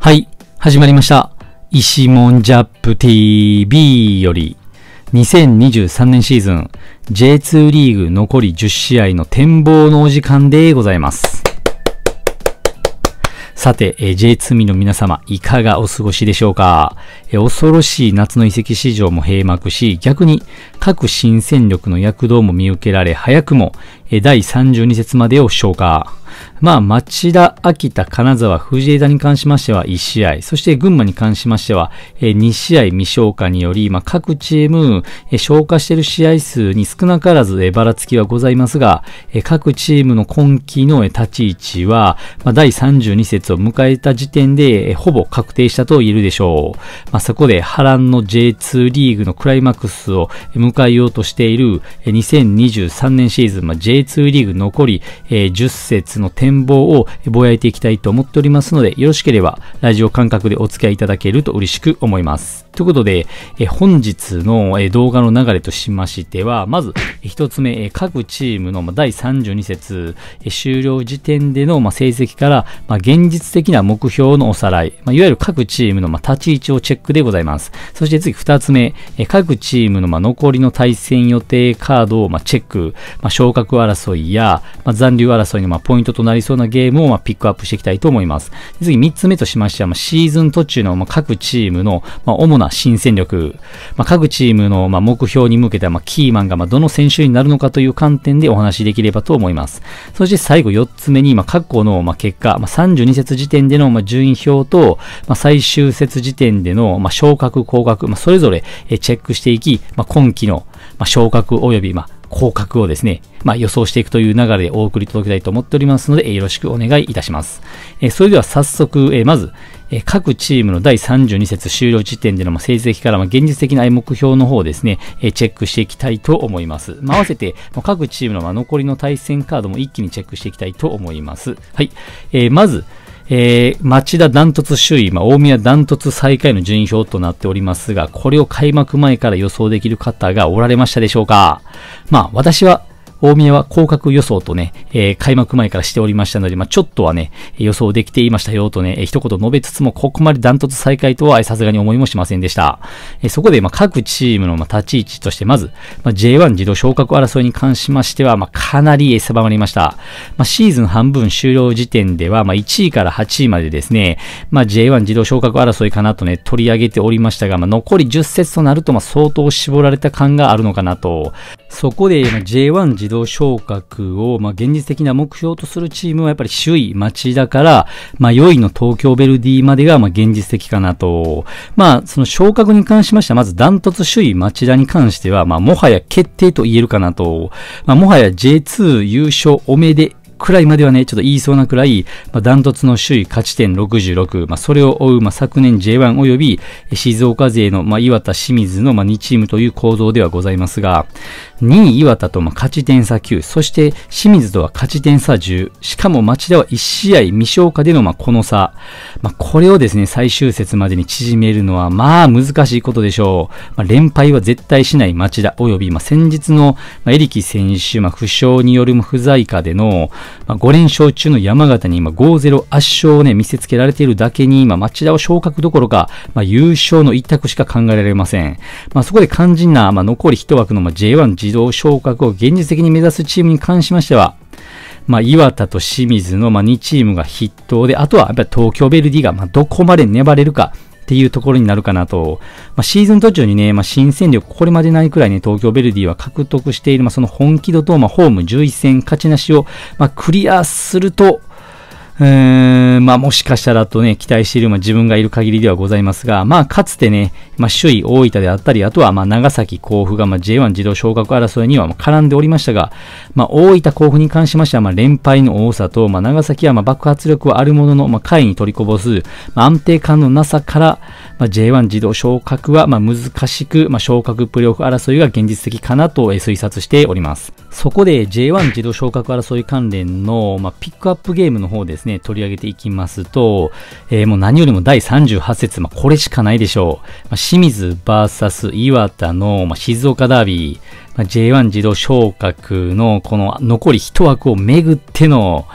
はい、始まりました。石門ジャップ TV より、2023年シーズン J2 リーグ残り10試合の展望のお時間でございます。さて、え J2 民の皆様、いかがお過ごしでしょうか、え恐ろしい夏の移籍市場も閉幕し、逆に各新戦力の躍動も見受けられ、早くも、第32節までを消化。まあ、町田、秋田、金沢、藤枝に関しましては1試合、そして群馬に関しましては2試合未消化により、まあ、各チーム、消化している試合数に少なからずばらつきはございますが、各チームの今季の立ち位置は、まあ、第32節を迎えた時点でほぼ確定したと言えるでしょう。まあ、そこで波乱の J2 リーグのクライマックスを迎えようとしている2023年シーズン、まあ、A2 リーグ残り、えー、10節の展望をぼやいていきたいと思っておりますので、よろしければラジオ感覚でお付き合いいただけると嬉しく思います。ということで、え本日の、動画の流れとしましては、まず、一つ目、各チームの、第32節、終了時点での、成績から、現実的な目標のおさらい、いわゆる各チームの、立ち位置をチェックでございます。そして次、二つ目、各チームの、残りの対戦予定カードを、チェック、昇格争いや、残留争いの、ポイントとなりそうなゲームを、ピックアップしていきたいと思います。次、三つ目としましては、シーズン途中の、各チームの、主な新戦力、まあ、各チームの、まあ、目標に向けた、まあ、キーマンが、まあ、どの選手になるのかという観点でお話しできればと思います。そして最後4つ目に、まあ、過去の、まあ、結果、まあ、32節時点での、まあ、順位表と、まあ、最終節時点での、まあ、昇格、降格、まあ、それぞれチェックしていき、まあ、今期の、まあ、昇格及び、まあ、降格をですね、まあ、予想していくという流れでお送り届けたいと思っておりますので、よろしくお願いいたします。えそれでは早速、えまず、え各チームの第32節終了時点での成績から現実的な目標の方をですね、えチェックしていきたいと思います。まあ、合わせて各チームの残りの対戦カードも一気にチェックしていきたいと思います。はい。えまず、えー、町田ダントツまあ、大宮ダントツ最下位の順位表となっておりますが、これを開幕前から予想できる方がおられましたでしょうかまあ、私は大宮は降格予想とね、えー、開幕前からしておりましたので、まあ、ちょっとはね、予想できていましたよとね、えー、一言述べつつも、ここまでダントツ再開とはさすがに思いもしませんでした。えー、そこで、ま各チームの、ま立ち位置として、まず、ま J1 自動昇格争いに関しましては、まかなり狭まりました。まあ、シーズン半分終了時点では、ま1位から8位までですね、ま J1 自動昇格争いかなとね、取り上げておりましたが、ま残り10節となると、ま相当絞られた感があるのかなと。そこで、ま J1 自動昇格を、まあ、現実的な目標とするチームはやっぱり首位、町田から、まあ、4位の東京ベルディまでが、まあ、現実的かなと。まあ、その昇格に関しましては、まずダントツ首位、町田に関しては、まあ、もはや決定と言えるかなと。まあ、もはや J2 優勝おめでくらいまではね、ちょっと言いそうなくらい、まあ、ダントツの首位勝ち点66、まあ、それを追う、まあ、昨年 J1 及び静岡勢の、まあ、岩田、清水の、まあ、2チームという構造ではございますが、2位岩田と勝ち点差9、そして清水とは勝ち点差10、しかも町田は1試合未消化でのまこの差、まあ、これをですね、最終節までに縮めるのはまあ難しいことでしょう。まあ、連敗は絶対しない町田、及び、ま先日のエリキ選手、まあ、負傷による不在下での、ま5連勝中の山形に今5-0圧勝をね、見せつけられているだけに、ま町田を昇格どころか、ま優勝の一択しか考えられません。まそこで肝心な、ま残り一枠の、ま J1、G 自動昇格を現実的に目指すチームに関しましては、まあ、岩田と清水の、まあ、2チームが筆頭で、あとはやっぱり東京ベルディが、まあ、どこまで粘れるかっていうところになるかなと。まあ、シーズン途中にね、まあ、新戦力、これまでないくらいね、東京ベルディは獲得している、まあ、その本気度と、まあ、ホーム11戦勝ちなしを、まあ、クリアすると、まあもしかしたらとね、期待している、自分がいる限りではございますが、まあかつてね、まあ首位大分であったり、あとはまあ長崎甲府がまあ J1 自動昇格争いにはまあ絡んでおりましたが、まあ大分甲府に関しましてはまあ連敗の多さと、まあ長崎はまあ爆発力はあるものの、まあ下位に取りこぼす、まあ、安定感のなさから、まあ J1 自動昇格はまあ難しく、まあ昇格プレオフ争いが現実的かなと推察しております。そこで J1 自動昇格争い関連の、まあ、ピックアップゲームの方ですね、ね、取り上げていきますと、えー、もう何よりも第38節、まあ、これしかないでしょう。まあ、清水 VS 岩田の、まあ、静岡ダービー、まあ、J1 自動昇格のこの残り1枠をめぐっての、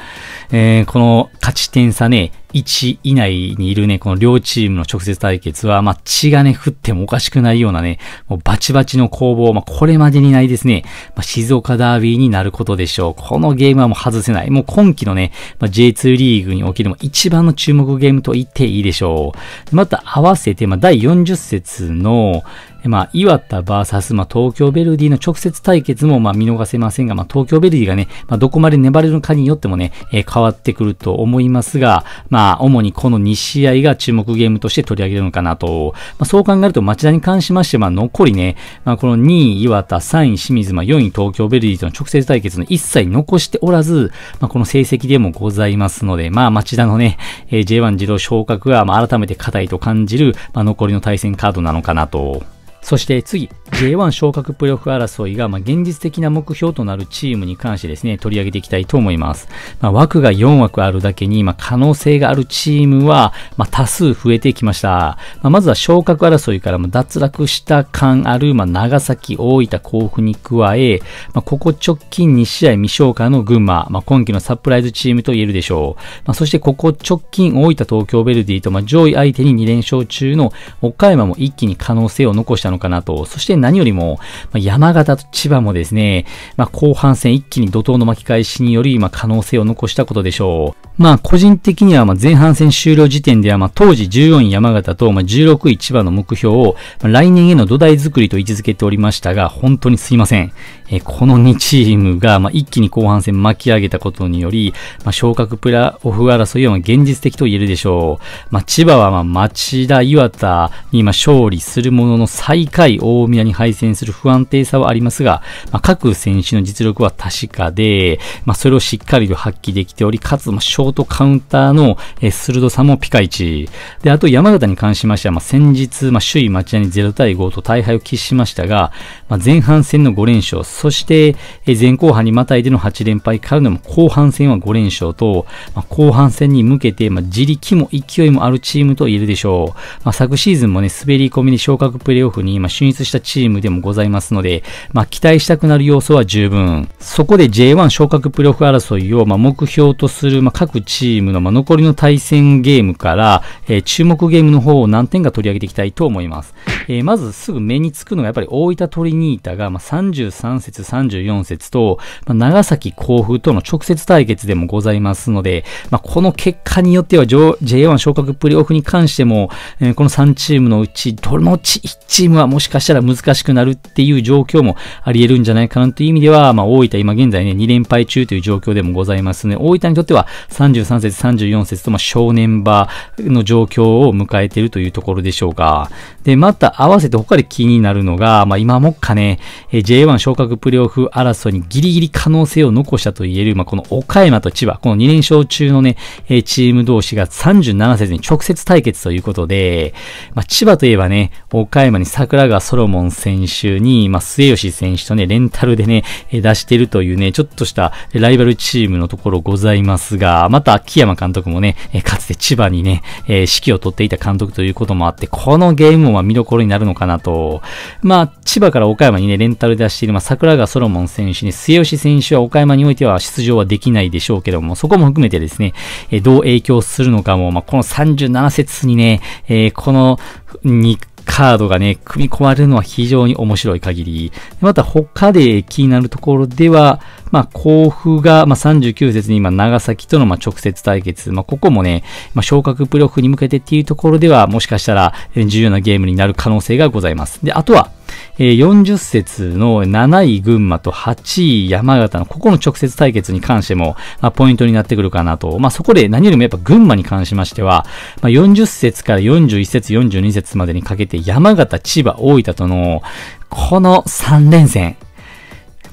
えー、この勝ち点差ね、1以内にいるね、この両チームの直接対決は、まあ、血がね、降ってもおかしくないようなね、もうバチバチの攻防、まあ、これまでにないですね、まあ、静岡ダービーになることでしょう。このゲームはもう外せない。もう今季のね、まあ、J2 リーグにおけるも一番の注目ゲームと言っていいでしょう。また合わせて、まあ、第40節の、まあ、岩田 VS、まあ、東京ベルディの直接対決も、まあ、見逃せませんが、まあ、東京ベルディがね、まあ、どこまで粘れるかによってもね、えー、変わってくると思いますが、まあ、主にこの2試合が注目ゲームとして取り上げるのかなと。まあ、そう考えると、町田に関しまして、まあ、残りね、まあ、この2位岩田、3位清水、まあ、4位東京ベルディとの直接対決の一切残しておらず、まあ、この成績でもございますので、まあ、町田のね、えー、J1 自動昇格が、まあ、改めて硬いと感じる、まあ、残りの対戦カードなのかなと。そして次、J1 昇格プレオフ争いが、ま現実的な目標となるチームに関してですね、取り上げていきたいと思います。まあ、枠が4枠あるだけに、まあ、可能性があるチームは、まあ、多数増えてきました。ままずは昇格争いから脱落した感ある、ま長崎、大分、甲府に加え、まここ直近2試合未消化の群馬、ま今季のサプライズチームと言えるでしょう。まそしてここ直近大分、東京ベルディと、ま上位相手に2連勝中の岡山も一気に可能性を残したのかなと。そして何よりも、ま山形と千葉もですね、まあ、後半戦一気に怒涛の巻き返しにより、まあ、可能性を残したことでしょう。まあ、個人的には、ま前半戦終了時点では、ま当時14位山形と、ま16位千葉の目標を、ま来年への土台作りと位置づけておりましたが、本当にすいません。えこの2チームが、ま一気に後半戦巻き上げたことにより、ま昇格プラオフ争いは現実的と言えるでしょう。ま千葉は、ま町田、岩田に今勝利するものの最下位大宮に敗戦する不安定さはありますが、ま各選手の実力は確かで、まそれをしっかりと発揮できており、かつ、まショートカウンターの、え鋭さもピカイチ。で、あと山形に関しましては、ま先日、ま首位町田に0対5と大敗を喫しましたが、ま前半戦の5連勝、そして、前後半にまたいでの8連敗からでも後半戦は5連勝と、まあ、後半戦に向けて、まあ、自力も勢いもあるチームと言えるでしょう。まあ、昨シーズンもね、滑り込みで昇格プレイオフに今進出したチームでもございますので、まあ、期待したくなる要素は十分。そこで J1 昇格プレイオフ争いを、まあ、目標とする、まあ、各チームの、まあ、残りの対戦ゲームから、えー、注目ゲームの方を何点か取り上げていきたいと思います。えー、まずすぐ目につくのがやっぱり大分トリニータが、まあ、33節、34節と、まあ、長崎甲府との直接対決でもございますので、まあ、この結果によっては J1 昇格プレイオフに関しても、えー、この3チームのうち、どのチチームはもしかしたら難しくなるっていう状況もあり得るんじゃないかなという意味では、まあ、大分今現在ね、2連敗中という状況でもございますね。大分にとっては33節、34節と、まあ、正念場の状況を迎えているというところでしょうか。で、また合わせて他で気になるのが、まあ、今もっかね、えー、J1 昇格局プレーオフ争いにギリギリ可能性を残したと言える、まあ、この岡山と千葉、この2連勝中のね、えー、チーム同士が37節に直接対決ということで、まあ、千葉といえばね、岡山に桜川ソロモン選手に、まあ、末吉選手とね、レンタルでね、えー、出してるというね、ちょっとしたライバルチームのところございますが、また秋山監督もね、えー、かつて千葉にね、え指揮を取っていた監督ということもあって、このゲームは見どころになるのかなと、まあ、千葉から岡山にね、レンタル出している、まあ、桜桜川ソロモン選手に末吉選手は岡山においては出場はできないでしょうけども、そこも含めてですね、えどう影響するのかも、まあ、この37節にね、えー、この2カードがね、組み込まれるのは非常に面白い限り。また他で気になるところでは、まあ、甲府が、まあ、39節に今、長崎との、ま直接対決。まあ、ここもね、まあ、昇格プロフに向けてっていうところでは、もしかしたら重要なゲームになる可能性がございます。で、あとは、えー、40節の7位群馬と8位山形のここの直接対決に関しても、まあ、ポイントになってくるかなと。まあ、そこで何よりもやっぱ群馬に関しましては、まあ、40節から41節、42節までにかけて山形、千葉、大分との、この3連戦、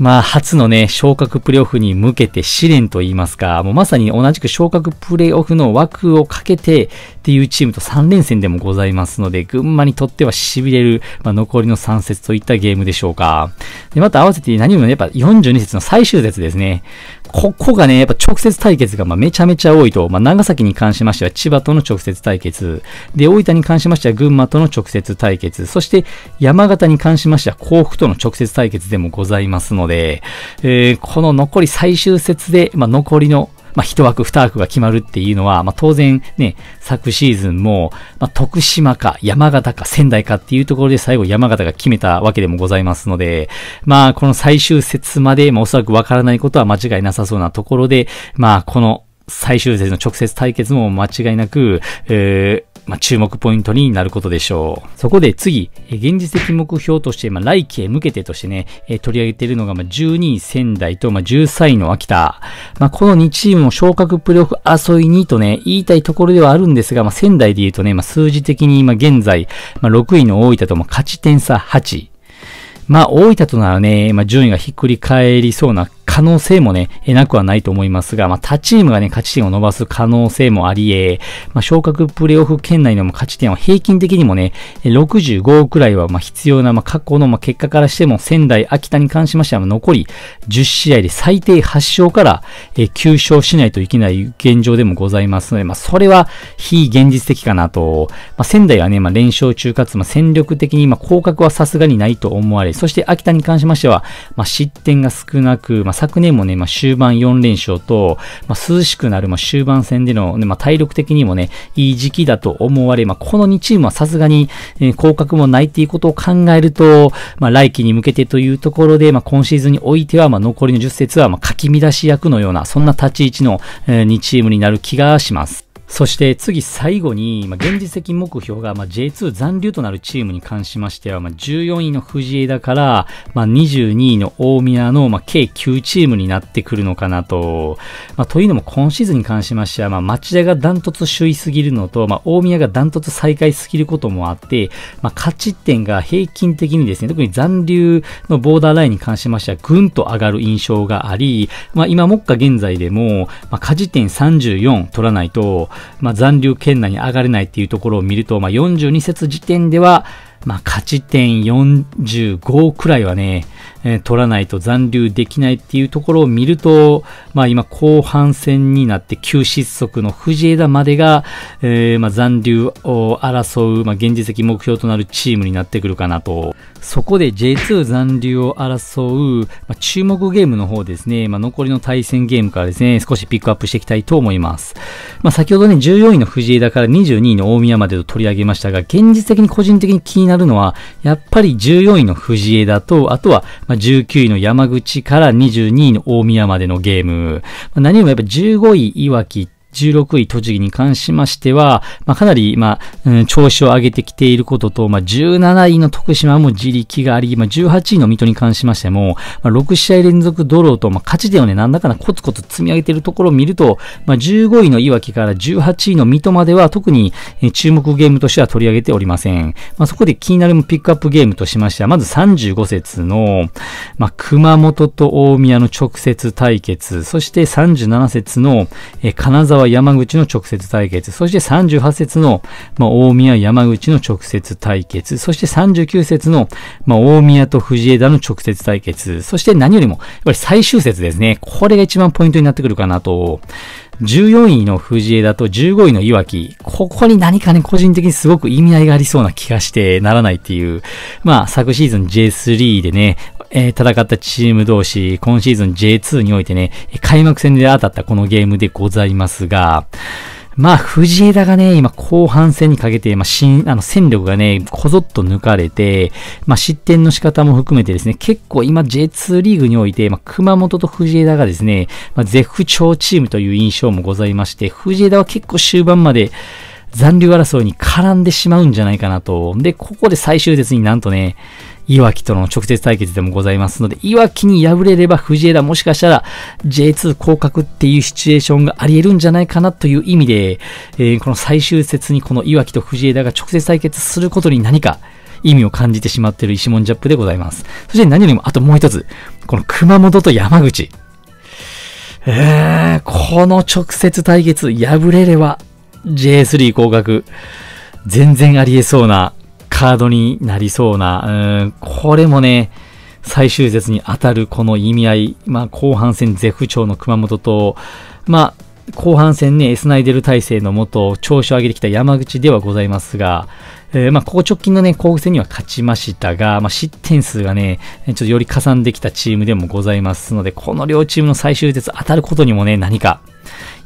まあ、初のね、昇格プレイオフに向けて試練と言いますか、もうまさに同じく昇格プレイオフの枠をかけてっていうチームと3連戦でもございますので、群馬にとっては痺れる、まあ、残りの3節といったゲームでしょうか。で、また合わせて何よりもやっぱ42節の最終節ですね。ここがね、やっぱ直接対決がまめちゃめちゃ多いと、まあ、長崎に関しましては千葉との直接対決、で、大分に関しましては群馬との直接対決、そして山形に関しましては甲府との直接対決でもございますので、で、えー、この残り最終節で、まあ、残りのまあ、枠2枠が決まるっていうのは、まあ、当然ね、昨シーズンも、まあ、徳島か山形か仙台かっていうところで最後山形が決めたわけでもございますので、まあ、この最終節まで、まあ、おそらくわからないことは間違いなさそうなところで、まあ、この最終節の直接対決も間違いなく、えー、まあ、注目ポイントになることでしょう。そこで次、現実的目標として、まあ、来期へ向けてとしてね、取り上げているのが、まあ、12位仙台と、まあ、13位の秋田。まあ、この2チームも昇格プレオフ争いにとね、言いたいところではあるんですが、まあ、仙台で言うとね、まあ、数字的に今現在、まあ、6位の大分とも勝ち点差8。まあ、大分とならね、まあ、順位がひっくり返りそうな可能性もね、なくはないと思いますが、まあ、他チームがね、勝ち点を伸ばす可能性もありえ、まあ、昇格プレイオフ圏内の勝ち点は平均的にもね、65くらいはま必要な、まあ、過去のま結果からしても、仙台、秋田に関しましては、残り10試合で最低8勝から9勝しないといけない現状でもございますので、まあ、それは非現実的かなと。まあ、仙台はね、まあ、連勝中かつ、まあ、戦力的に、ま降格はさすがにないと思われ、そして秋田に関しましては、ま失点が少なく、まあ昨年もね、まあ、終盤4連勝と、まあ、涼しくなる、まあ、終盤戦での、ね、まあ、体力的にもね、いい時期だと思われ、まあ、この2チームはさすがに、えー、降格もないっていうことを考えると、まあ、来季に向けてというところで、まあ、今シーズンにおいては、まあ、残りの10節は、まあ、かき乱し役のような、そんな立ち位置の、えー、2チームになる気がします。そして次最後に、まあ、現実的目標が、まあ、J2 残留となるチームに関しましては、まあ、14位の藤枝から、まあ、22位の大宮の、まあ、計9チームになってくるのかなと。まあ、というのも今シーズンに関しましては、まあ、町田がダントツ首位すぎるのと、まあ、大宮がダントツ最下位すぎることもあって、まあ、勝ち点が平均的にですね、特に残留のボーダーラインに関しましては、ぐんと上がる印象があり、まあ、今目下現在でも、まあ、勝ち点34取らないと、まあ、残留圏内に上がれないっていうところを見ると、まあ、42節時点では、まあ、勝ち点45くらいはね、えー、取らないと残留できないっていうところを見ると、まあ今後半戦になって急失速の藤枝までが、えー、まあ残留を争う、まあ現実的目標となるチームになってくるかなと。そこで J2 残留を争う、まあ、注目ゲームの方ですね、まあ残りの対戦ゲームからですね、少しピックアップしていきたいと思います。まあ先ほどね、14位の藤枝から22位の大宮までと取り上げましたが、現実的に個人的に気になるのは、やっぱり14位の藤枝と、あとは、まあ、19位の山口から22位の大宮までのゲーム、まあ、何よりもやっぱ15位いわきって16位栃木に関しましては、まあ、かなり、まあ、うん、調子を上げてきていることと、まあ、17位の徳島も自力があり、まあ、18位の水戸に関しましても、まあ、6試合連続ドローと、まあ、勝ち点をね、なんだかなコツコツ積み上げているところを見ると、まあ、15位の岩城から18位の水戸までは特に注目ゲームとしては取り上げておりません。まあ、そこで気になるピックアップゲームとしましては、まず35節の、まあ、熊本と大宮の直接対決、そして37節の、え金沢川山口の直接対決、そして38節の、まあ、大宮山口の直接対決、そして39節の、まあ、大宮と藤枝の直接対決、そして何よりも、やっぱり最終節ですね。これが一番ポイントになってくるかなと。14位の藤枝と15位の岩木、ここに何かね、個人的にすごく意味合いがありそうな気がしてならないっていう、まあ、昨シーズン J3 でね、えー、戦ったチーム同士、今シーズン J2 においてね、開幕戦で当たったこのゲームでございますが、まあ、藤枝がね、今後半戦にかけて、まあ、新、あの、戦力がね、こぞっと抜かれて、まあ、失点の仕方も含めてですね、結構今 J2 リーグにおいて、まあ、熊本と藤枝がですね、まあ、絶不調チームという印象もございまして、藤枝は結構終盤まで、残留争いに絡んでしまうんじゃないかなと。で、ここで最終節になんとね、いわきとの直接対決でもございますので、いわきに敗れれば藤枝もしかしたら J2 降格っていうシチュエーションがあり得るんじゃないかなという意味で、えー、この最終節にこのいわきと藤枝が直接対決することに何か意味を感じてしまっている石門ジャップでございます。そして何よりも、あともう一つ、この熊本と山口。えー、この直接対決、敗れれば J3 降格、全然あり得そうなカードになりそうな、うん、これもね、最終節に当たるこの意味合い、まあ、後半戦絶不調の熊本と、まあ、後半戦ね、エスナイデル体制のもと、調子を上げてきた山口ではございますが、えー、まあ、ここ直近のね、交付戦には勝ちましたが、まあ、失点数がね、ちょっとより加算できたチームでもございますので、この両チームの最終節当たることにもね、何か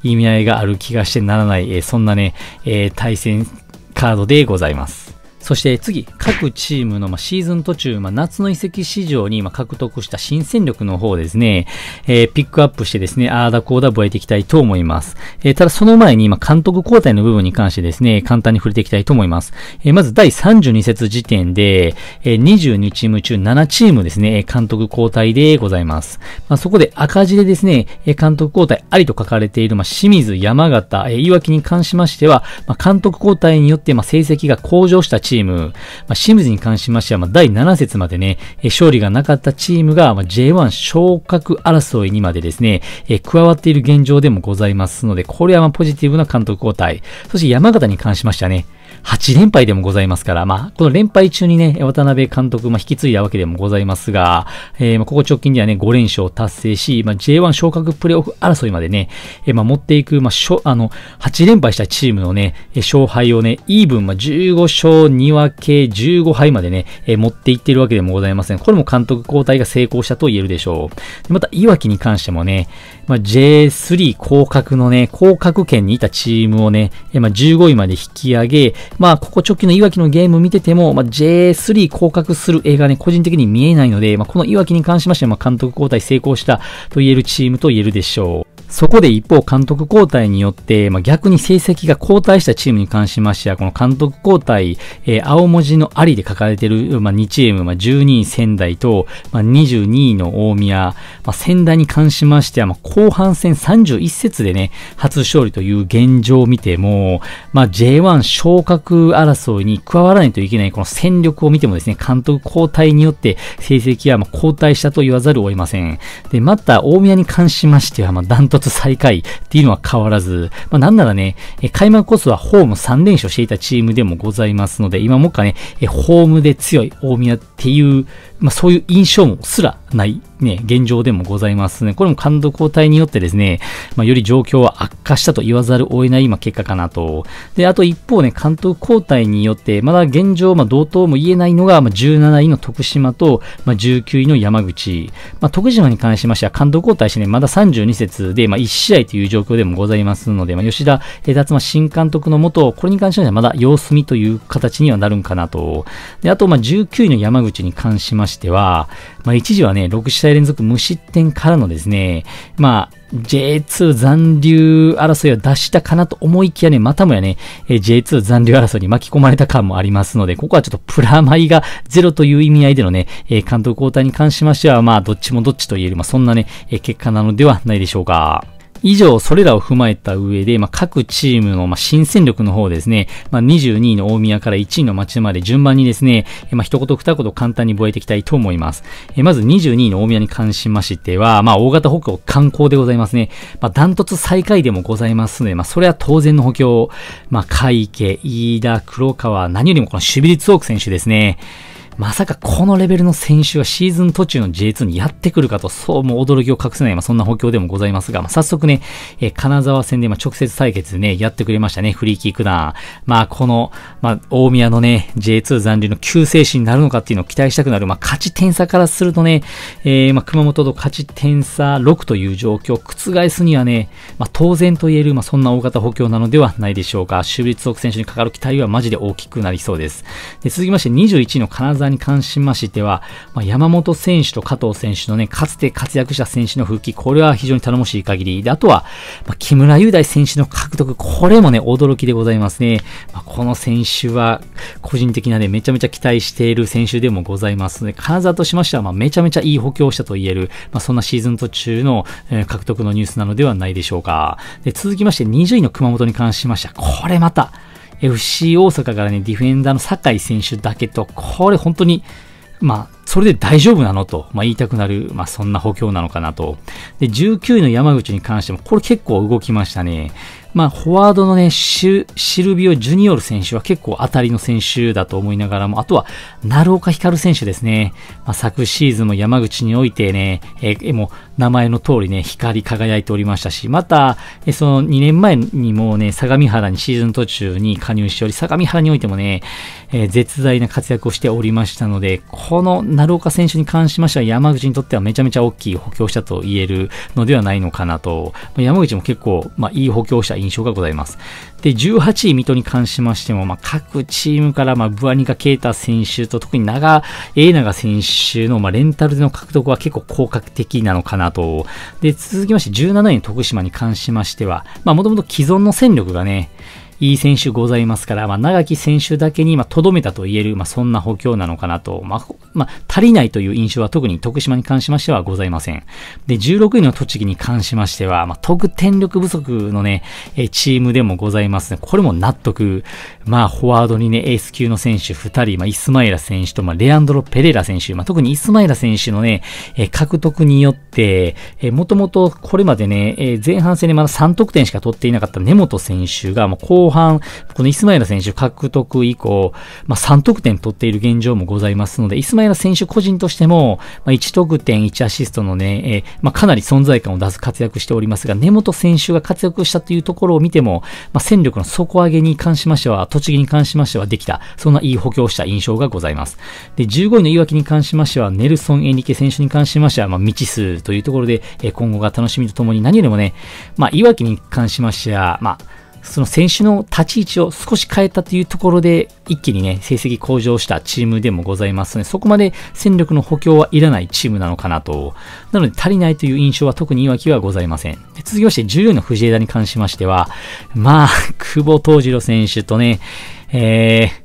意味合いがある気がしてならない、えー、そんなね、えー、対戦カードでございます。そして次、各チームのシーズン途中、ま夏の移籍市場に獲得した新戦力の方をですね、えー、ピックアップしてですね、あーだこーだ覚えていきたいと思います。えー、ただその前に監督交代の部分に関してですね、簡単に触れていきたいと思います。えー、まず第32節時点で、え22チーム中7チームですね、監督交代でございます。まあ、そこで赤字でですね、監督交代ありと書かれている、清水、山形、えいわに関しましては、監督交代によって成績が向上したチームチーム、まあ、シムズに関しましては、まあ、第7節までね、勝利がなかったチームが、まあ、J1 昇格争いにまでですね、え加わっている現状でもございますので、これはまポジティブな監督交代。そして山形に関しましてはね、8連敗でもございますから、まあ、この連敗中にね、渡辺監督、まあ、引き継いだわけでもございますが、えー、まあ、ここ直近ではね、5連勝達成し、まあ、J1 昇格プレイオフ争いまでね、えー、まあ、持っていく、まあ、しょ、あの、8連敗したチームのね、勝敗をね、イーブン、まあ、15勝2分け15敗までね、えー、持っていってるわけでもございません、これも監督交代が成功したと言えるでしょう。また、いわきに関してもね、まあ、J3 降格のね、降格圏にいたチームをね、まあ、15位まで引き上げ、まあ、ここ直近のいわきのゲーム見てても、まあ、J3 降格する映画ね、個人的に見えないので、まあ、このいわきに関しましては、まあ、監督交代成功したと言えるチームと言えるでしょう。そこで一方監督交代によって、まあ、逆に成績が後退したチームに関しましては、この監督交代、えー、青文字のありで書かれている、まあ、2チーム、まあ、12位仙台と、まあ、22位の大宮、まあ、仙台に関しましては、まあ、後半戦31節でね、初勝利という現状を見ても、まあ、J1 昇格争いに加わらないといけないこの戦力を見てもですね、監督交代によって成績はまあ後退したと言わざるを得ません。で、また大宮に関しましては、まあ、ダントツ月最下位っていうのは変わらず、まあ、なんならね、開幕コースはホーム3連勝していたチームでもございますので、今もっかね、ホームで強い大宮っていう、まあ、そういう印象もすらないね、現状でもございますね。これも監督交代によってですね、まあ、より状況は悪化したと言わざるを得ない今結果かなと。で、あと一方ね、監督交代によって、まだ現状、まあ、同等も言えないのが、まあ、17位の徳島と、まあ、19位の山口。まあ、徳島に関しましては、監督交代してね、まだ32節で、まあ、1試合という状況でもございますので、まあ、吉田達馬新監督のもと、これに関してはまだ様子見という形にはなるんかなと。で、あと、まあ、19位の山口に関しましては、まあ、一時はね、6試合連続無失点からのですね、まあ、J2 残留争いを出したかなと思いきやね、またもやね、え J2 残留争いに巻き込まれた感もありますので、ここはちょっとプラマイがゼロという意味合いでのね、え監督交代に関しましては、まあ、どっちもどっちといえる、まあ、そんなね、え結果なのではないでしょうか。以上、それらを踏まえた上で、まあ、各チームの、まあ、新戦力の方ですね、まあ、22位の大宮から1位の町まで順番にですね、まあ、一言二言簡単に覚えていきたいと思います。えまず22位の大宮に関しましては、まあ、大型補強観光でございますね。まあ、ダントツ最下位でもございますので、まあ、それは当然の補強、まあ、海池、飯田、黒川、何よりもこの守備率多く選手ですね。まさかこのレベルの選手はシーズン途中の J2 にやってくるかと、そうもう驚きを隠せない、まあ、そんな補強でもございますが、まあ、早速ね、えー、金沢戦でま直接対決でね、やってくれましたね、フリーキックダーン。まあ、この、まあ、大宮のね、J2 残留の救世主になるのかっていうのを期待したくなる、まあ、勝ち点差からするとね、えー、ま熊本と勝ち点差6という状況を覆すにはね、ま当然と言える、まそんな大型補強なのではないでしょうか。守備率選手にかかる期待はマジで大きくなりそうです。で続きまして21の金沢技に関しましては、まあ、山本選手と加藤選手のね、かつて活躍した選手の復帰、これは非常に頼もしい限り。で、あとは、まあ、木村雄大選手の獲得、これもね、驚きでございますね。まあ、この選手は、個人的なね、めちゃめちゃ期待している選手でもございますので、金沢としましては、まあ、めちゃめちゃいい補強したと言える、まあ、そんなシーズン途中の、えー、獲得のニュースなのではないでしょうか。で、続きまして、20位の熊本に関しましては、これまた、FC 大阪からね、ディフェンダーの酒井選手だけと、これ本当に、まあ、それで大丈夫なのと、まあ、言いたくなる、まあ、そんな補強なのかなと。で、19位の山口に関しても、これ結構動きましたね。まあ、フォワードのね、シルビオ・ジュニオル選手は結構当たりの選手だと思いながらも、あとは、鳴岡光選手ですね。まあ、昨シーズンも山口においてね、ええもう名前の通りね、光り輝いておりましたし、また、えその2年前にもね、相模原にシーズン途中に加入しており、相模原においてもね、えー、絶大な活躍をしておりましたので、この鳴岡選手に関しましては、山口にとってはめちゃめちゃ大きい補強者と言えるのではないのかなと、山口も結構、まあ、いい補強者、印象がございます。で、18位、水戸に関しましても、まあ、各チームから、まあ、ブアニカ・ケイタ選手と、特に長、永選手の、まあ、レンタルでの獲得は結構効果的なのかなと。で、続きまして、17位の徳島に関しましては、まあ、もともと既存の戦力がね、いい選手ございますから、まあ、長き選手だけに、まあ、とどめたと言える、まあ、そんな補強なのかなと、まあ、まあ、足りないという印象は特に徳島に関しましてはございません。で、16位の栃木に関しましては、まあ、得点力不足のね、え、チームでもございますね。これも納得。まあ、フォワードにね、エース級の選手2人、まあ、イスマイラ選手と、まあ、レアンドロ・ペレラ選手、まあ、特にイスマイラ選手のね、え、獲得によって、え、もともとこれまでね、え、前半戦でまだ3得点しか取っていなかった根本選手が、もう後半、このイスマイラ選手獲得以降、まあ、3得点取っている現状もございますので、イスマイラ選手個人としても、まあ、1得点1アシストのね、えー、まあ、かなり存在感を出す活躍しておりますが、根本選手が活躍したというところを見ても、まあ、戦力の底上げに関しましては、栃木に関しましてはできた、そんないい補強した印象がございます。で、15位の言い訳に関しましては、ネルソン・エンリケ選手に関しましては、まあ、未知数というところで、えー、今後が楽しみとともに何よりもね、まあ、いわに関しましては、まあ、その選手の立ち位置を少し変えたというところで、一気にね、成績向上したチームでもございますの、ね、で、そこまで戦力の補強はいらないチームなのかなと。なので、足りないという印象は特に言い訳はございません。で続きまして、14位の藤枝に関しましては、まあ、久保東次郎選手とね、えー、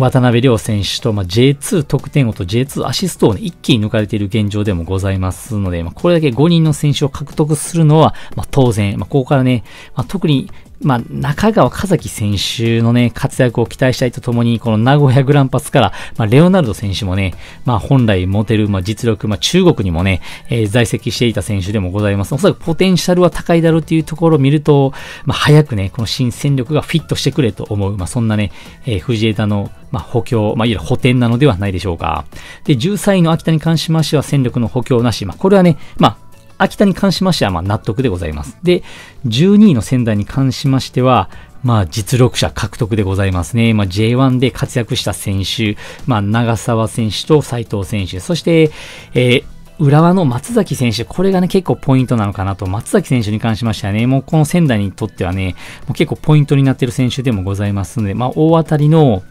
渡辺亮選手と、まあ、J2 得点王と J2 アシストを、ね、一気に抜かれている現状でもございますので、まあ、これだけ5人の選手を獲得するのは、まあ、当然、まあ、ここからね、まあ、特にまあ、中川和樹選手のね、活躍を期待したいとともに、この名古屋グランパスから、まあ、レオナルド選手もね、まあ、本来持てる、まあ、実力、まあ、中国にもね、えー、在籍していた選手でもございます。おそらくポテンシャルは高いだろうっていうところを見ると、まあ、早くね、この新戦力がフィットしてくれと思う、まあ、そんなね、えー、藤枝の、まあ、補強、まあ、いわゆる補填なのではないでしょうか。で、13位の秋田に関しましては戦力の補強なし、まあ、これはね、まあ、秋田に関しましては、ま納得でございます。で、12位の仙台に関しましては、まあ実力者獲得でございますね。まあ J1 で活躍した選手、まあ長沢選手と斉藤選手、そして、えー浦和の松崎選手、これがね、結構ポイントなのかなと。松崎選手に関しましてはね、もうこの仙台にとってはね、もう結構ポイントになってる選手でもございますので、まあ、大当たりの、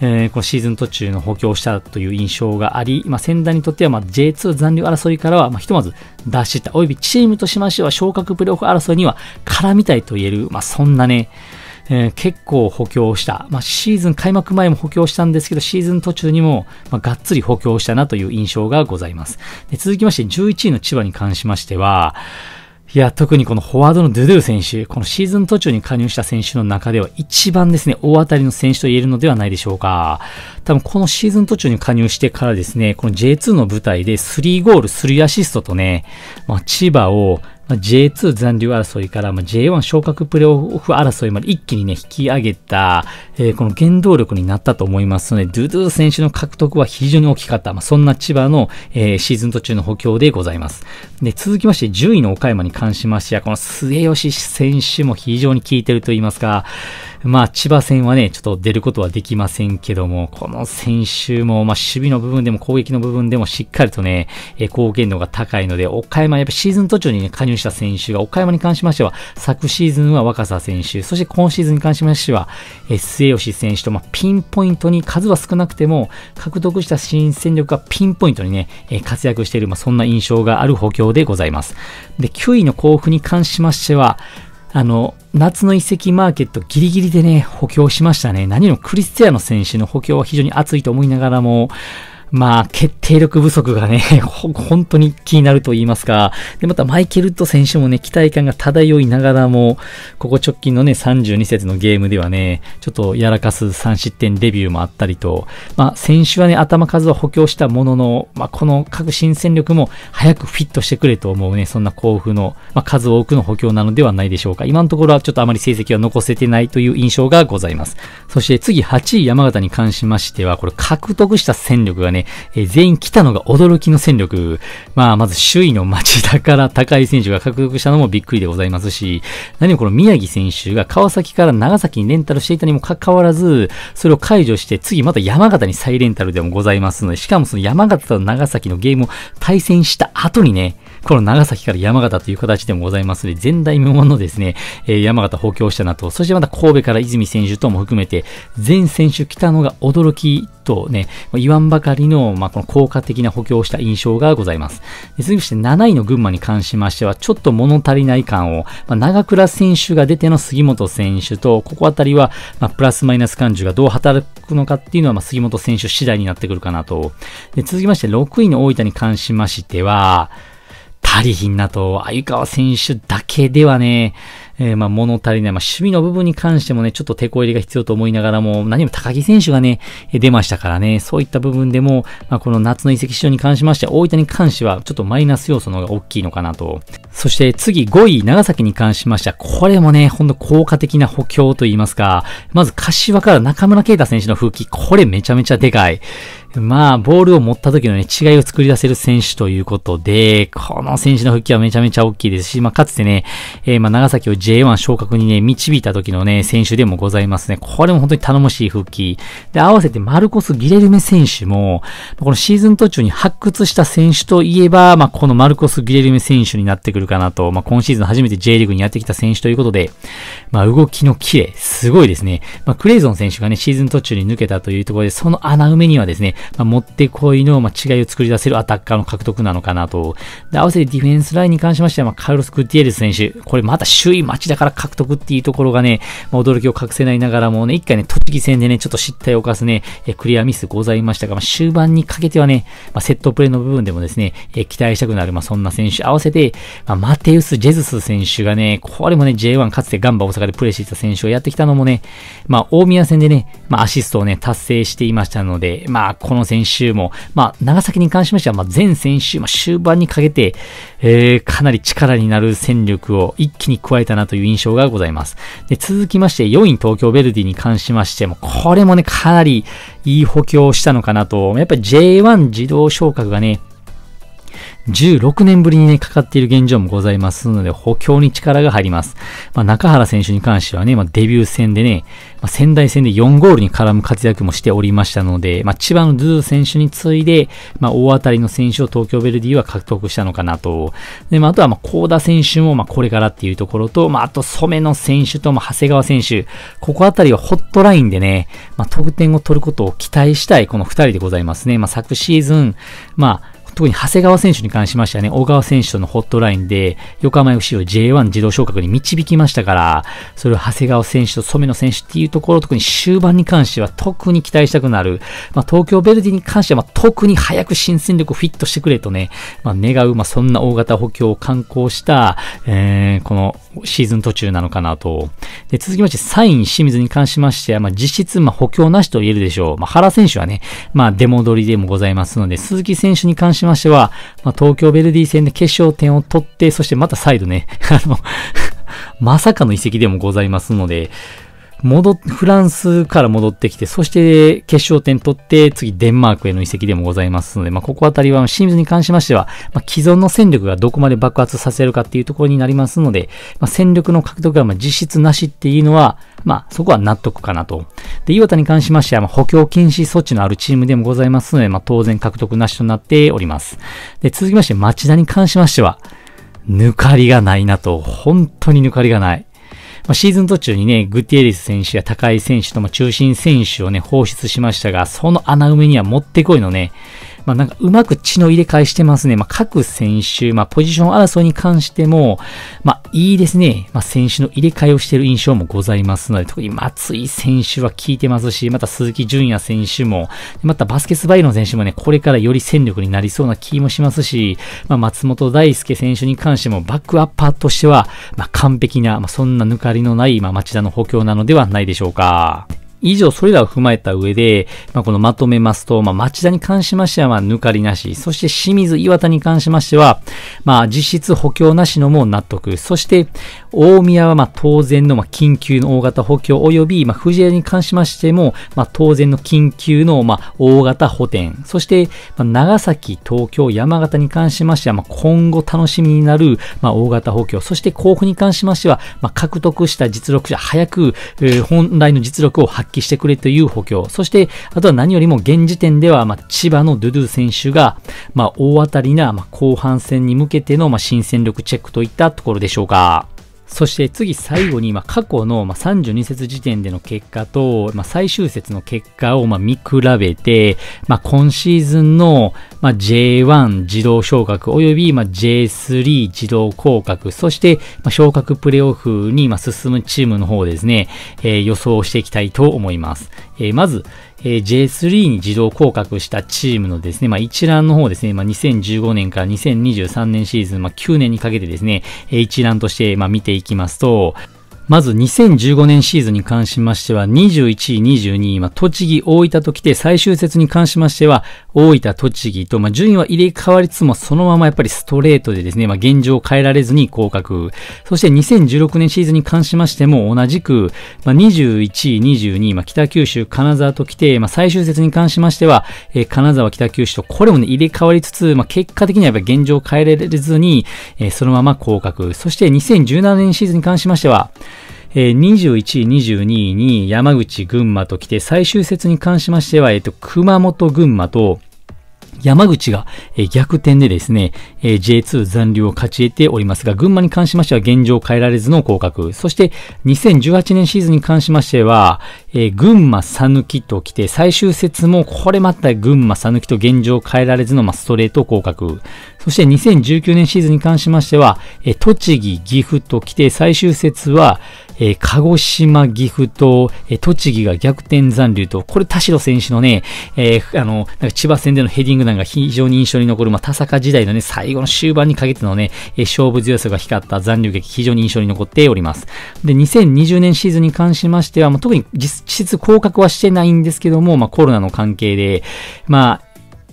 えー、こうシーズン途中の補強をしたという印象があり、まあ、仙台にとっては、ま J2 残留争いからは、まひとまず脱した、およびチームとしましては、昇格プレオフ争いには絡みたいと言える、まあ、そんなね、えー、結構補強した、まあ、シーズン開幕前も補強したんですけど、シーズン途中にも、まあ、がっつり補強したなという印象がございます。で続きまして、11位の千葉に関しましては、いや、特にこのフォワードのドゥドゥ選手、このシーズン途中に加入した選手の中では一番ですね、大当たりの選手と言えるのではないでしょうか。多分このシーズン途中に加入してからですね、この J2 の舞台で3ゴール3アシストとね、まあ、千葉をまあ、J2 残留争いから、まあ、J1 昇格プレオフ争いまで一気にね、引き上げた、えー、この原動力になったと思いますので、ドゥドゥ選手の獲得は非常に大きかった。まあ、そんな千葉の、えー、シーズン途中の補強でございます。で、続きまして、順位の岡山に関しましては、この末吉選手も非常に効いてると言いますか、まあ、千葉戦はね、ちょっと出ることはできませんけども、この選手も、まあ、守備の部分でも攻撃の部分でもしっかりとね、え貢献度が高いので、岡山、やっぱシーズン途中に、ね、加入した選手が、岡山に関しましては、昨シーズンは若狭選手、そして今シーズンに関しましては、え末吉選手と、まあ、ピンポイントに数は少なくても、獲得した新戦力がピンポイントにね、え活躍している、まあ、そんな印象がある補強でございます。で、9位の甲府に関しましては、あの、夏の移籍マーケットギリギリでね、補強しましたね。何のクリスティアの選手の補強は非常に熱いと思いながらも、まあ、決定力不足がね、本当に気になると言いますか、で、またマイケルット選手もね、期待感が漂いながらも、ここ直近のね、32節のゲームではね、ちょっとやらかす3失点デビューもあったりと、まあ、選手はね、頭数は補強したものの、まあ、この各新戦力も早くフィットしてくれと思うね、そんな甲府の、まあ、数多くの補強なのではないでしょうか。今のところはちょっとあまり成績は残せてないという印象がございます。そして次8位山形に関しましては、これ獲得した戦力がね、ね、えー、全員来たのが驚きの戦力。まあ、まず首位の町田から高井選手が獲得したのもびっくりでございますし、何もこの宮城選手が川崎から長崎にレンタルしていたにもかかわらず、それを解除して、次また山形に再レンタルでもございますので、しかもその山形と長崎のゲームを対戦した後にね、この長崎から山形という形でもございますので、前代未聞のですね、え山形補強したなと、そしてまた神戸から泉選手とも含めて、全選手来たのが驚きとね、言わんばかりの、まあ、この効果的な補強をした印象がございます。で続きまして7位の群馬に関しましては、ちょっと物足りない感を、まあ、長倉選手が出ての杉本選手と、ここあたりは、まあ、プラスマイナス感受がどう働くのかっていうのは、まあ、杉本選手次第になってくるかなと。で続きまして6位の大分に関しましては、足りひんなと、鮎川選手だけではね、えー、まあ物足りない。まあ趣味の部分に関してもね、ちょっと手こ入れが必要と思いながらも、何も高木選手がね、出ましたからね、そういった部分でも、まあこの夏の移籍市場に関しまして、大分に関してはちょっとマイナス要素の方が大きいのかなと。そして次5位、長崎に関しましては、これもね、ほんと効果的な補強といいますか、まず柏から中村啓太選手の復帰、これめちゃめちゃでかい。まあ、ボールを持った時のね、違いを作り出せる選手ということで、この選手の復帰はめちゃめちゃ大きいですし、まあ、かつてね、えー、まあ、長崎を J1 昇格にね、導いた時のね、選手でもございますね。これも本当に頼もしい復帰。で、合わせてマルコス・ギレルメ選手も、このシーズン途中に発掘した選手といえば、まあ、このマルコス・ギレルメ選手になってくるかなと、まあ、今シーズン初めて J リーグにやってきた選手ということで、まあ、動きの綺麗、すごいですね。まあ、クレイゾン選手がね、シーズン途中に抜けたというところで、その穴埋めにはですね、まあ、持ってこいの、まあ、違いを作り出せるアタッカーの獲得なのかなと。で、合わせてディフェンスラインに関しましては、まあ、カルロス・グティエルス選手、これまた周囲待ちだから獲得っていうところがね、まあ、驚きを隠せないながらもね、一回ね、栃木戦でね、ちょっと失態を犯すね、えクリアミスございましたが、まあ、終盤にかけてはね、まあ、セットプレーの部分でもですね、え期待したくなる、まあ、そんな選手、合わせて、まあ、マテウス・ジェズス選手がね、これもね、J1 かつてガンバ大阪でプレーしていた選手をやってきたのもね、まあ、大宮戦でね、まあ、アシストをね、達成していましたので、まあ、この先週も、まあ、長崎に関しましては、まあ、前先週、まあ、終盤にかけて、えー、かなり力になる戦力を一気に加えたなという印象がございます。で、続きまして、4位東京ベルディに関しましても、これもね、かなりいい補強をしたのかなと、やっぱり J1 自動昇格がね、16年ぶりにね、かかっている現状もございますので、補強に力が入ります。まあ、中原選手に関してはね、まあ、デビュー戦でね、まあ、仙台戦で4ゴールに絡む活躍もしておりましたので、まあ、千葉のゥー選手に次いで、まあ、大当たりの選手を東京ベルディは獲得したのかなと。で、まあ、あとは、まあ、田選手も、まあ、これからっていうところと、まあ、あと、染野選手と、まあ、長谷川選手、ここあたりはホットラインでね、まあ、得点を取ることを期待したい、この2人でございますね。まあ、昨シーズン、まあ、特に長谷川選手に関しましてはね、小川選手とのホットラインで、横浜 FC を J1 自動昇格に導きましたから、それを長谷川選手と染野選手っていうところ、特に終盤に関しては特に期待したくなる。まあ、東京ベルディに関しては、まあ、特に早く新戦力をフィットしてくれとね、まあ、願う、まあ、そんな大型補強を敢行した、えー、このシーズン途中なのかなと。で、続きまして、サイン清水に関しましては、まあ、実質、まあ、補強なしと言えるでしょう。まあ、原選手はね、まあ、出戻りでもございますので、鈴木選手に関ししましては、まあ、東京ベルディ戦で決勝点を取って、そしてまた再度ね、あのまさかの遺跡でもございますので、戻っ、フランスから戻ってきて、そして決勝点取って、次デンマークへの移籍でもございますので、まあ、ここあたりは清水に関しましては、まあ、既存の戦力がどこまで爆発させるかっていうところになりますので、まあ、戦力の獲得がま実質なしっていうのは、まあ、そこは納得かなと。で、岩田に関しましては、ま補強禁止措置のあるチームでもございますので、まあ、当然獲得なしとなっております。で、続きまして、町田に関しましては、抜かりがないなと、本当に抜かりがない。まあ、シーズン途中にね、グティエリス選手や高井選手とも中心選手をね、放出しましたが、その穴埋めにはもってこいのね、まあなんかうまく血の入れ替えしてますね。まあ各選手、まあポジション争いに関しても、まあいいですね。まあ選手の入れ替えをしている印象もございますので、特に松井選手は効いてますし、また鈴木純也選手も、またバスケスバイの選手もね、これからより戦力になりそうな気もしますし、まあ松本大輔選手に関してもバックアッパーとしては、まあ完璧な、まあそんな抜かりのない、まあ町田の補強なのではないでしょうか。以上、それらを踏まえた上で、まあ、このまとめますと、まあ、町田に関しましては、ま抜かりなし。そして、清水、岩田に関しましては、まあ、実質補強なしのも納得。そして、大宮は、まあ、当然の、まあ、緊急の大型補強及び、まあ、藤枝に関しましても、まあ、当然の緊急の、まあ、大型補填。そして、まあ、長崎、東京、山形に関しましては、まあ、今後楽しみになる、まあ、大型補強。そして、甲府に関しましては、まあ、獲得した実力者、早く、えー、本来の実力を発揮揮してくれという補強。そして、あとは何よりも現時点では、まあ、千葉のドゥドゥ選手が、まあ、大当たりな、まあ、後半戦に向けての、まあ、新戦力チェックといったところでしょうか。そして次最後に、ま過去の、ま32節時点での結果と、ま最終節の結果を、ま見比べて、ま今シーズンの、ま J1 自動昇格及び、ま J3 自動降格、そして、ま昇格プレオフに、ま進むチームの方ですね、えー、予想していきたいと思います。えー、まず、えー、J3 に自動降格したチームのですね、まあ、一覧の方ですね、まあ、2015年から2023年シーズン、まあ、9年にかけてですね、え一覧として、ま見ていきますと、まず2015年シーズンに関しましては、21位、22位、まあ、栃木、大分と来て、最終節に関しましては、大分、栃木と、まあ、順位は入れ替わりつつも、そのままやっぱりストレートでですね、まあ、現状を変えられずに降格。そして2016年シーズンに関しましても、同じく、まあ、21位、22位、まあ、北九州、金沢と来て、まあ、最終節に関しましては、えー、金沢、北九州と、これもね、入れ替わりつつ、まあ、結果的にはやっぱり現状を変えられずに、えー、そのまま降格。そして2017年シーズンに関しましては、21位、22位に山口、群馬と来て、最終節に関しましては、えっ、と、熊本、群馬と、山口が逆転でですね、J2 残留を勝ち得ておりますが、群馬に関しましては現状変えられずの降格。そして、2018年シーズンに関しましては、群馬さぬきと来て、最終節もこれまた群馬さぬきと現状変えられずのストレート降格。そして、2019年シーズンに関しましては、栃木、岐阜と来て、最終節は、えー、鹿児島、岐阜と、えー、栃木が逆転残留と、これ田代選手のね、えー、あの、なんか千葉戦でのヘディングなんか非常に印象に残る、まあ、田坂時代のね、最後の終盤にかけてのね、え勝負強さが光った残留劇、非常に印象に残っております。で、2020年シーズンに関しましては、ま特に実質降格はしてないんですけども、まあ、コロナの関係で、まあ、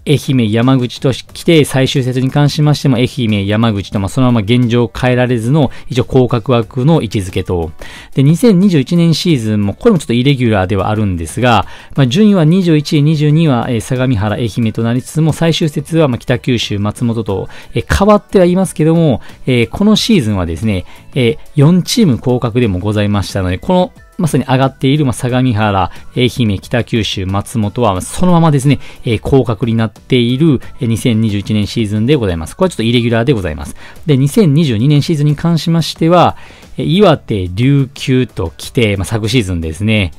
愛媛、山口と来て、最終節に関しましても、愛媛、山口と、まあ、そのまま現状を変えられずの、一応降格枠の位置づけと。で、2021年シーズンも、これもちょっとイレギュラーではあるんですが、まあ、順位は21位、22位は、えー、相模原、愛媛となりつつも、最終節は、まあ、北九州、松本と、えー、変わってはいますけども、えー、このシーズンはですね、えー、4チーム降格でもございましたので、このまさに上がっている、ま相模原、愛媛、北九州、松本は、そのままですね、え降格になっている2021年シーズンでございます。これはちょっとイレギュラーでございます。で、2022年シーズンに関しましては、岩手、琉球と来て、ま昨シーズンですね、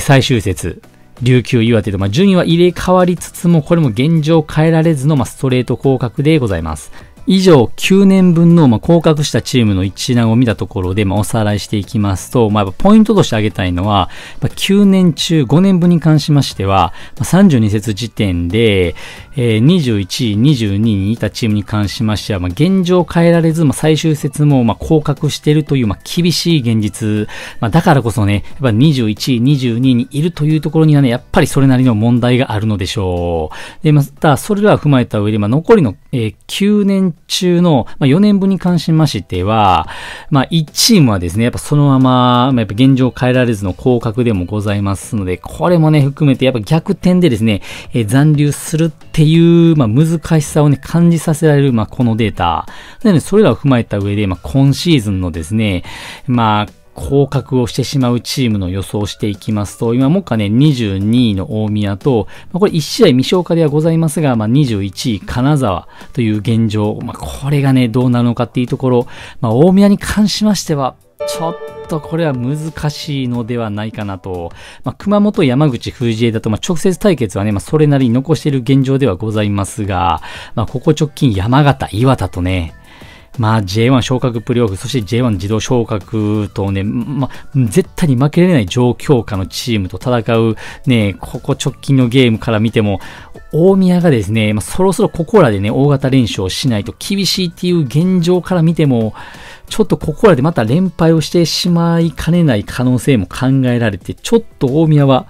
最終節、琉球、岩手と、ま順位は入れ替わりつつも、これも現状変えられずの、まストレート降格でございます。以上9年分の、ま降格したチームの一覧を見たところで、まおさらいしていきますと、まあ、ポイントとして挙げたいのは、ま9年中5年分に関しましては、ま32節時点で、えー、21位、22位にいたチームに関しましては、まあ、現状変えられず、まあ、最終節も、まあ、降格しているという、まあ、厳しい現実、まあ、だからこそね、やっぱ21位、22位にいるというところにはね、やっぱりそれなりの問題があるのでしょう。で、また、それらを踏まえた上で、まあ、残りの、えー、9年中の、まあ、4年分に関しましては、まあ、1チームはですね、やっぱそのまま、まあ、やっぱ現状変えられずの降格でもございますので、これもね、含めて、やっぱ逆転でですね、えー、残留するっていういう、まあ、難しさをね、感じさせられる、まあ、このデータ。でね、それらを踏まえた上で、まあ、今シーズンのですね、まあ、降格をしてしまうチームの予想をしていきますと、今もっかね、22位の大宮と、まあ、これ1試合未消化ではございますが、まあ、21位金沢という現状、まあ、これがね、どうなるのかっていうところ、まあ、大宮に関しましては、ちょっとこれは難しいのではないかなと。まあ、熊本、山口、藤枝と、まあ、直接対決はね、まあ、それなりに残している現状ではございますが、まあ、ここ直近山形、岩田とね、まあ J1 昇格プレオフ、そして J1 自動昇格とね、まあ、絶対に負けられない状況下のチームと戦うね、ここ直近のゲームから見ても、大宮がですね、まあ、そろそろここらでね、大型連勝をしないと厳しいっていう現状から見ても、ちょっとここらでまた連敗をしてしまいかねない可能性も考えられて、ちょっと大宮は、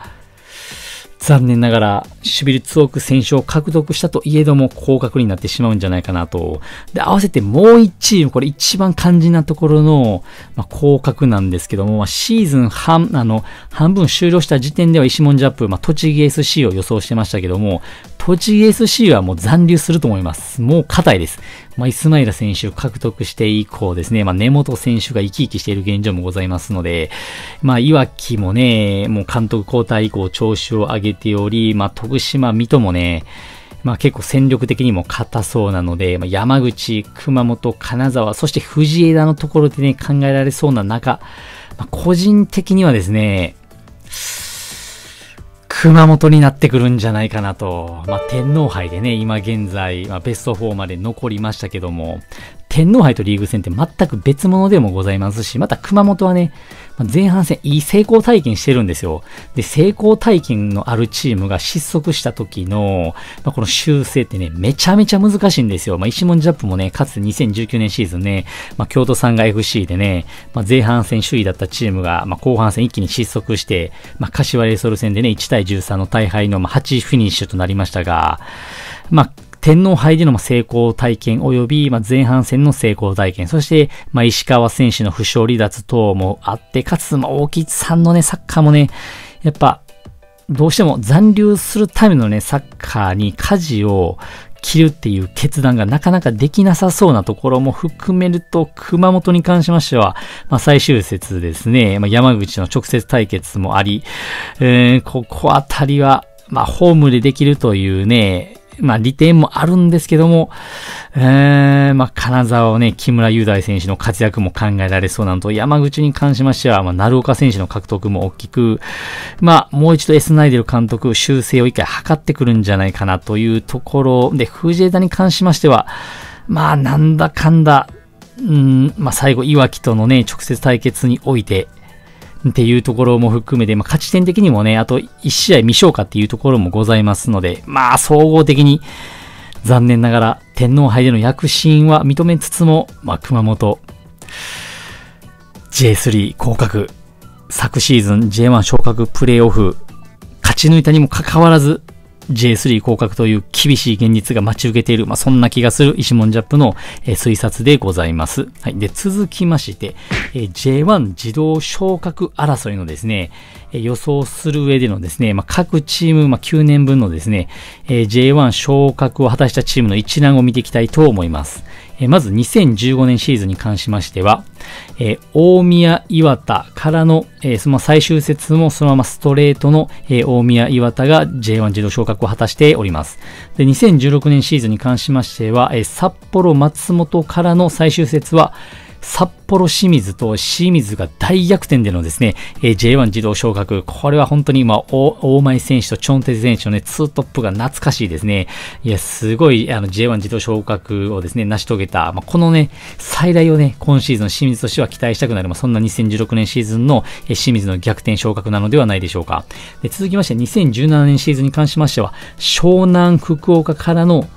残念ながら、ルツ率ーく選手を獲得したといえども、降格になってしまうんじゃないかなと。で、合わせてもう一チーム、これ一番肝心なところの、まあ、降格なんですけども、まあ、シーズン半、あの、半分終了した時点では石ン・ジャップ、まあ、栃木 SC を予想してましたけども、トジ SC はもう残留すると思います。もう硬いです。まあ、イスマイラ選手を獲得して以降ですね、まあ、根本選手が生き生きしている現状もございますので、まあ、いわきもね、もう監督交代以降調子を上げており、まあ、徳島、水戸もね、まあ結構戦力的にも硬そうなので、まあ、山口、熊本、金沢、そして藤枝のところでね、考えられそうな中、まあ、個人的にはですね、熊本になってくるんじゃないかなと。まあ、天皇杯でね、今現在、まあ、ベスト4まで残りましたけども、天皇杯とリーグ戦って全く別物でもございますし、また熊本はね、前半戦いい成功体験してるんですよ。で、成功体験のあるチームが失速した時の、まあ、この修正ってね、めちゃめちゃ難しいんですよ。まあ、石門ジャップもね、かつて2019年シーズンね、まあ、京都産が FC でね、まあ、前半戦首位だったチームが、まあ、後半戦一気に失速して、まあ、柏レイソル戦でね、1対13の大敗の、ま8フィニッシュとなりましたが、まあ、天皇杯での成功体験及び、ま前半戦の成功体験、そして、ま石川選手の負傷離脱等もあって、かつ、ま大木さんのね、サッカーもね、やっぱ、どうしても残留するためのね、サッカーに舵を切るっていう決断がなかなかできなさそうなところも含めると、熊本に関しましては、まあ、最終節ですね、まあ、山口の直接対決もあり、えー、ここあたりは、まあ、ホームでできるというね、まあ利点もあるんですけども、えー、まあ金沢をね、木村雄大選手の活躍も考えられそうなんと、山口に関しましては、まあ、鳴岡選手の獲得も大きく、まあ、もう一度エスナイデル監督、修正を一回図ってくるんじゃないかなというところで、藤枝に関しましては、まあ、なんだかんだ、うん、まあ、最後、いわきとのね、直接対決において、っていうところも含めて、まあ、勝ち点的にもね、あと1試合未消化っていうところもございますので、まあ、総合的に、残念ながら天皇杯での躍進は認めつつも、まあ、熊本、J3 降格、昨シーズン J1 昇格プレーオフ、勝ち抜いたにもかかわらず、J3 降格という厳しい現実が待ち受けている、まあ、そんな気がする石門ジャップの、えー、推察でございます。はい。で、続きまして、えー、J1 自動昇格争いのですね、えー、予想する上でのですね、まあ、各チーム、まあ、9年分のですね、えー、J1 昇格を果たしたチームの一覧を見ていきたいと思います。えまず2015年シーズンに関しましては、え大宮岩田からの、えその最終節もそのままストレートの、え大宮岩田が J1 自動昇格を果たしております。で、2016年シーズンに関しましては、え札幌松本からの最終節は、札幌清水と清水が大逆転でのですね、えー、J1 自動昇格。これは本当に今、大前選手とチョンテ選手のね、ツートップが懐かしいですね。いや、すごい、あの、J1 自動昇格をですね、成し遂げた、まあ、このね、最大をね、今シーズン清水としては期待したくなる、まあ、そんな2016年シーズンの、えー、清水の逆転昇格なのではないでしょうか。で続きまして、2017年シーズンに関しましては、湘南福岡からの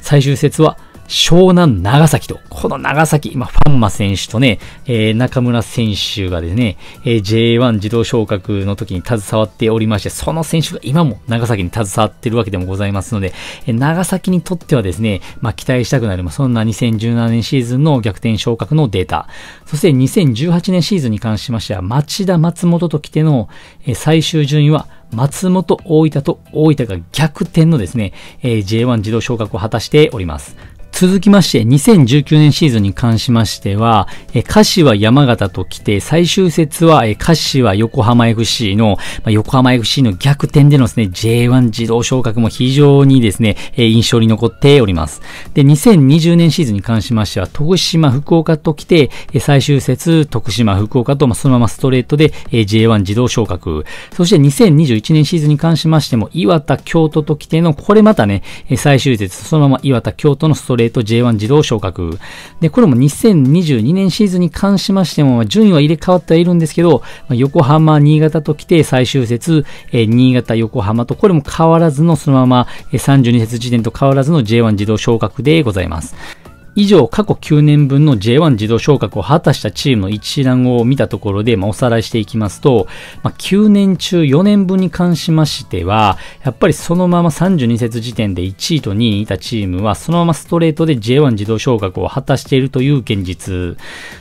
最終節は、湘南長崎と、この長崎、今、ファンマ選手とね、えー、中村選手がですね、えー、J1 自動昇格の時に携わっておりまして、その選手が今も長崎に携わってるわけでもございますので、えー、長崎にとってはですね、まあ、期待したくなる、まあ、そんな2017年シーズンの逆転昇格のデータ、そして2018年シーズンに関しましては、町田、松本と来ての、えー、最終順位は、松本、大分と大分が逆転のですね、えー、J1 自動昇格を果たしております。続きまして、2019年シーズンに関しましては、えは山形と来て、最終節は、えは横浜 FC の、まあ、横浜 FC の逆転でのですね、J1 自動昇格も非常にですね、え印象に残っております。で、2020年シーズンに関しましては、徳島、福岡と来て、え最終節、徳島、福岡と、まあ、そのままストレートで、え J1 自動昇格。そして2021年シーズンに関しましても、岩田、京都と来ての、これまたね、え、最終節、そのまま岩田、京都のストレートレート J1 自動昇格。で、これも2022年シーズンに関しましても、順位は入れ替わってはいるんですけど、横浜、新潟と来て最終節、え新潟、横浜と、これも変わらずの、そのまま、え32節時点と変わらずの J1 自動昇格でございます。以上過去9年分の J1 自動昇格を果たしたチームの一覧を見たところで、まあ、おさらいしていきますと、まあ、9年中4年分に関しましては、やっぱりそのまま32節時点で1位と2位にいたチームは、そのままストレートで J1 自動昇格を果たしているという現実。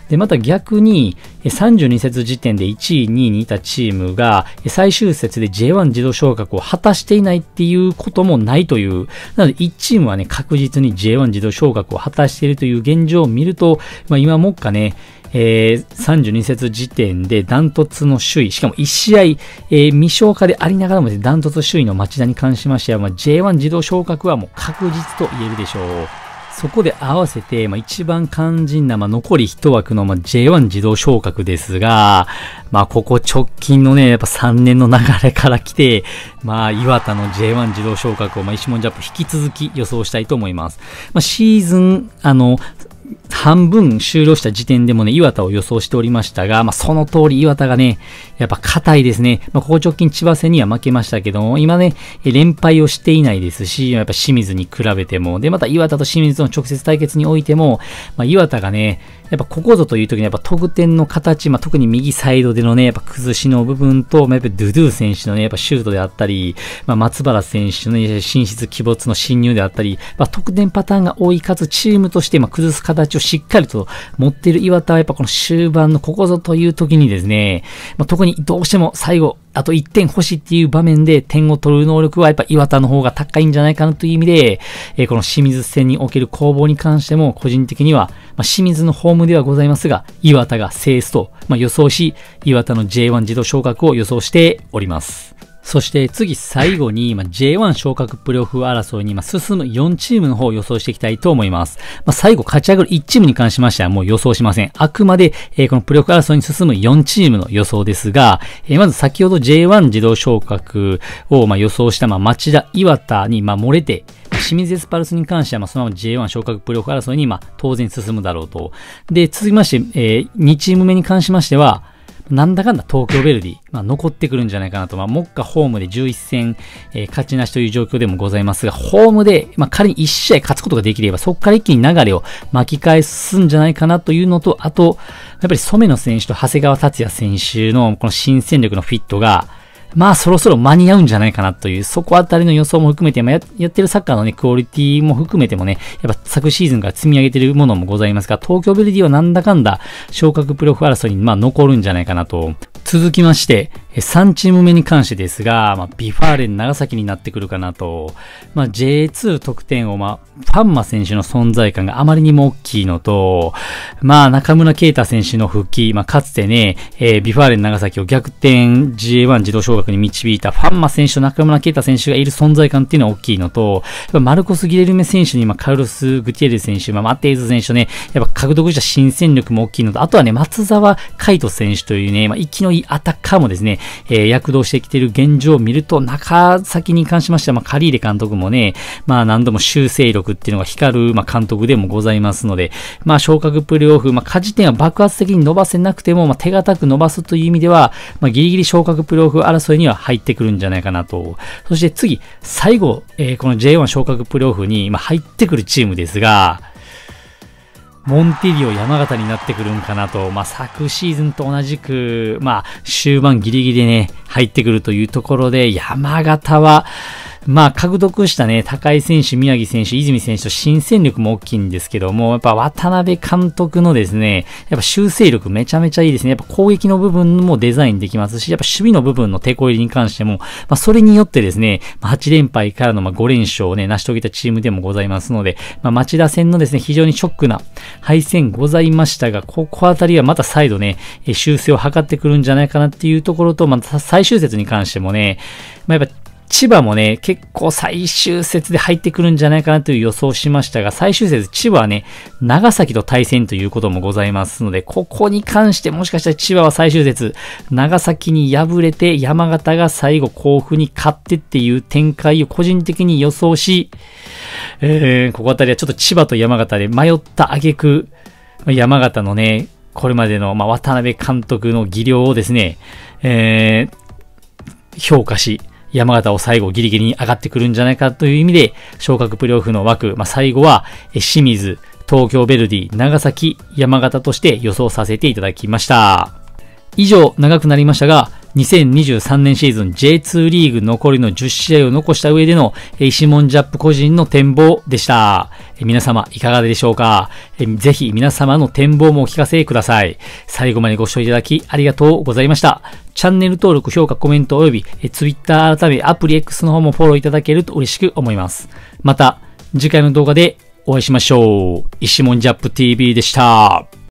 で、また逆に、32節時点で1位、2位にいたチームが、最終節で J1 自動昇格を果たしていないっていうこともないという、なので1チームはね、確実に J1 自動昇格を果たしてしているという現状を見ると、まあ、今もっかね、えー、32節時点でダントツの首位、しかも1試合、えー、未消化でありながらもダントツ首位の町田に関しましては、まあ、J1 自動昇格はもう確実と言えるでしょう。そこで合わせて、まあ、一番肝心な、まあ、残り一枠の、まあ、J1 自動昇格ですが、まあ、ここ直近のね、やっぱ3年の流れから来て、まあ、岩田の J1 自動昇格を、まあ、石門ジャップ引き続き予想したいと思います。まあ、シーズン、あの、半分終了した時点でもね、岩田を予想しておりましたが、まあ、その通り岩田がね、やっぱ硬いですね。まあ、ここ直近千葉戦には負けましたけども、今ね、連敗をしていないですし、やっぱ清水に比べても、で、また岩田と清水の直接対決においても、まあ、岩田がね、やっぱここぞという時にやっぱ得点の形、まあ、特に右サイドでのね、やっぱ崩しの部分と、まあ、やっぱドゥドゥ選手のね、やっぱシュートであったり、まあ、松原選手の、ね、進出鬼没の侵入であったり、まあ、得点パターンが多いかつチームとして、まあ、崩す形をしっかりと持っている岩田はやっぱこの終盤のここぞという時にですね、まあ、特にどうしても最後、あと1点欲しいっていう場面で点を取る能力はやっぱ岩田の方が高いんじゃないかなという意味で、えー、この清水戦における攻防に関しても個人的には、まあ、清水のホームではございますが、岩田が制すと、まあ、予想し、岩田の J1 自動昇格を予想しております。そして次最後に、J1 昇格プレオフ争いに、進む4チームの方を予想していきたいと思います。ま最後勝ち上がる1チームに関しましてはもう予想しません。あくまで、えこのプレオフ争いに進む4チームの予想ですが、えまず先ほど J1 自動昇格を、ま予想した、ま町田、岩田に、ま漏れて、清水エスパルスに関しては、そのまま J1 昇格プレオフ争いに、ま当然進むだろうと。で、続きまして、えー、2チーム目に関しましては、なんだかんだ東京ベルディ、まあ、残ってくるんじゃないかなと、まあ、目下ホームで11戦、えー、勝ちなしという状況でもございますが、ホームで、まあ、仮に1試合勝つことができれば、そこから一気に流れを巻き返すんじゃないかなというのと、あと、やっぱり染野選手と長谷川達也選手のこの新戦力のフィットが、まあそろそろ間に合うんじゃないかなという、そこあたりの予想も含めて、まあ、やってるサッカーのね、クオリティも含めてもね、やっぱ昨シーズンから積み上げてるものもございますが、東京ベルディはなんだかんだ昇格プロフ争いにまあ残るんじゃないかなと。続きまして、3チーム目に関してですが、まあ、ビファーレン長崎になってくるかなと、まあ、J2 得点を、まあ、ファンマ選手の存在感があまりにも大きいのと、まあ、中村啓太選手の復帰、まあ、かつてね、えー、ビファーレン長崎を逆転 J1 自動昇格に導いたファンマ選手と中村啓太選手がいる存在感っていうのは大きいのと、マルコス・ギレルメ選手に、まあ、カルロス・グティエル選手、まあ、マテイズ選手ね、やっぱ獲得した新戦力も大きいのと、あとはね、松沢海斗選手というね、まあ、生きのいいアタッカーもですね、えー、躍動してきている現状を見ると、中崎に関しましては、まあ、カリーレ監督もね、まあ、何度も修正力っていうのが光る、まあ、監督でもございますので、まあ、昇格プレオフ、まあ、価点は爆発的に伸ばせなくても、まあ、手堅く伸ばすという意味では、まあ、ギリギリ昇格プレオフ争いには入ってくるんじゃないかなと。そして次、最後、えー、この J1 昇格プレオフに、まあ、入ってくるチームですが、モンテリオ山形になってくるんかなと、まあ、昨シーズンと同じく、まあ、終盤ギリギリね、入ってくるというところで、山形は、まあ、獲得したね、高井選手、宮城選手、泉選手と新戦力も大きいんですけども、やっぱ渡辺監督のですね、やっぱ修正力めちゃめちゃいいですね。やっぱ攻撃の部分もデザインできますし、やっぱ守備の部分の手こ入れに関しても、まあ、それによってですね、8連敗からのま5連勝をね、成し遂げたチームでもございますので、まあ、町田戦のですね、非常にショックな敗戦ございましたが、ここあたりはまた再度ね、修正を図ってくるんじゃないかなっていうところと、また最終節に関してもね、まあ、やっぱ千葉もね、結構最終節で入ってくるんじゃないかなという予想しましたが、最終節、千葉はね、長崎と対戦ということもございますので、ここに関してもしかしたら千葉は最終節、長崎に敗れて山形が最後甲府に勝ってっていう展開を個人的に予想し、えー、ここあたりはちょっと千葉と山形で迷った挙句、山形のね、これまでの、まあ、渡辺監督の技量をですね、えー、評価し、山形を最後ギリギリに上がってくるんじゃないかという意味で、昇格プレオフの枠、まあ、最後は、清水、東京ベルディ、長崎、山形として予想させていただきました。以上、長くなりましたが、2023年シーズン J2 リーグ残りの10試合を残した上でのシモンジャップ個人の展望でした。皆様いかがでしょうかぜひ皆様の展望もお聞かせください。最後までご視聴いただきありがとうございました。チャンネル登録、評価、コメント及び Twitter 改めアプリ X の方もフォローいただけると嬉しく思います。また次回の動画でお会いしましょう。石門ジャップ TV でした。